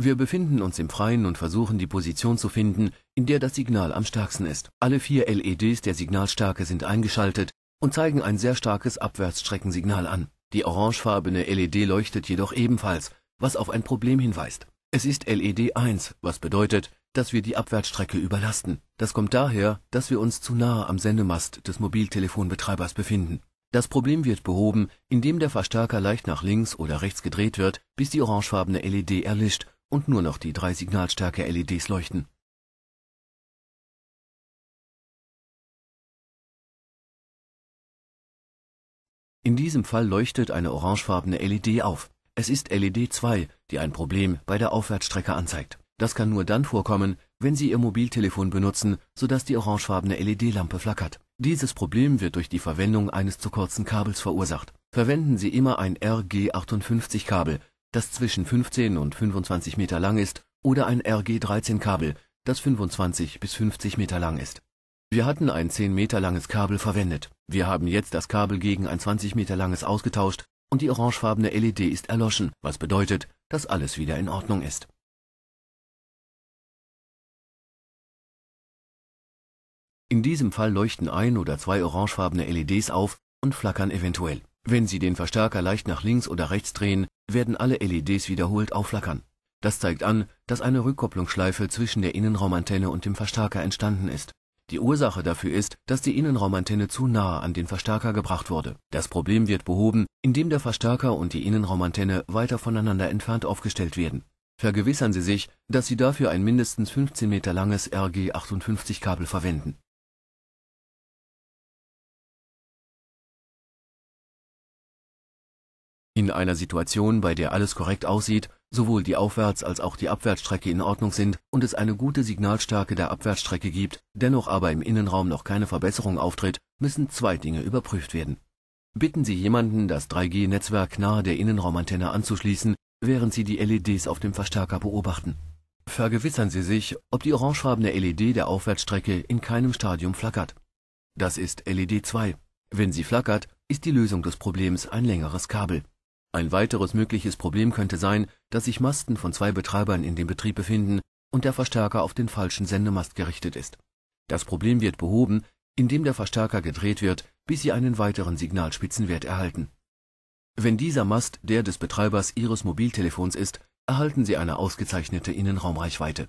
Wir befinden uns im Freien und versuchen die Position zu finden, in der das Signal am stärksten ist. Alle vier LEDs der Signalstärke sind eingeschaltet und zeigen ein sehr starkes Abwärtsstreckensignal an. Die orangefarbene LED leuchtet jedoch ebenfalls, was auf ein Problem hinweist. Es ist LED 1, was bedeutet, dass wir die Abwärtsstrecke überlasten. Das kommt daher, dass wir uns zu nahe am Sendemast des Mobiltelefonbetreibers befinden. Das Problem wird behoben, indem der Verstärker leicht nach links oder rechts gedreht wird, bis die orangefarbene LED erlischt und nur noch die drei Signalstärke LEDs leuchten. In diesem Fall leuchtet eine orangefarbene LED auf. Es ist LED 2, die ein Problem bei der Aufwärtsstrecke anzeigt. Das kann nur dann vorkommen, wenn Sie Ihr Mobiltelefon benutzen, sodass die orangefarbene LED-Lampe flackert. Dieses Problem wird durch die Verwendung eines zu kurzen Kabels verursacht. Verwenden Sie immer ein RG58-Kabel, das zwischen 15 und 25 Meter lang ist, oder ein RG-13-Kabel, das 25 bis 50 Meter lang ist. Wir hatten ein 10 Meter langes Kabel verwendet. Wir haben jetzt das Kabel gegen ein 20 Meter langes ausgetauscht und die orangefarbene LED ist erloschen, was bedeutet, dass alles wieder in Ordnung ist. In diesem Fall leuchten ein oder zwei orangefarbene LEDs auf und flackern eventuell. Wenn Sie den Verstärker leicht nach links oder rechts drehen, werden alle LEDs wiederholt aufflackern. Das zeigt an, dass eine Rückkopplungsschleife zwischen der Innenraumantenne und dem Verstärker entstanden ist. Die Ursache dafür ist, dass die Innenraumantenne zu nahe an den Verstärker gebracht wurde. Das Problem wird behoben, indem der Verstärker und die Innenraumantenne weiter voneinander entfernt aufgestellt werden. Vergewissern Sie sich, dass Sie dafür ein mindestens 15 Meter langes RG58-Kabel verwenden. In einer Situation, bei der alles korrekt aussieht, sowohl die Aufwärts- als auch die Abwärtsstrecke in Ordnung sind und es eine gute Signalstärke der Abwärtsstrecke gibt, dennoch aber im Innenraum noch keine Verbesserung auftritt, müssen zwei Dinge überprüft werden. Bitten Sie jemanden, das 3G-Netzwerk nahe der Innenraumantenne anzuschließen, während Sie die LEDs auf dem Verstärker beobachten. Vergewissern Sie sich, ob die orangefarbene LED der Aufwärtsstrecke in keinem Stadium flackert. Das ist LED 2. Wenn sie flackert, ist die Lösung des Problems ein längeres Kabel. Ein weiteres mögliches Problem könnte sein, dass sich Masten von zwei Betreibern in dem Betrieb befinden und der Verstärker auf den falschen Sendemast gerichtet ist. Das Problem wird behoben, indem der Verstärker gedreht wird, bis sie einen weiteren Signalspitzenwert erhalten. Wenn dieser Mast der des Betreibers Ihres Mobiltelefons ist, erhalten Sie eine ausgezeichnete Innenraumreichweite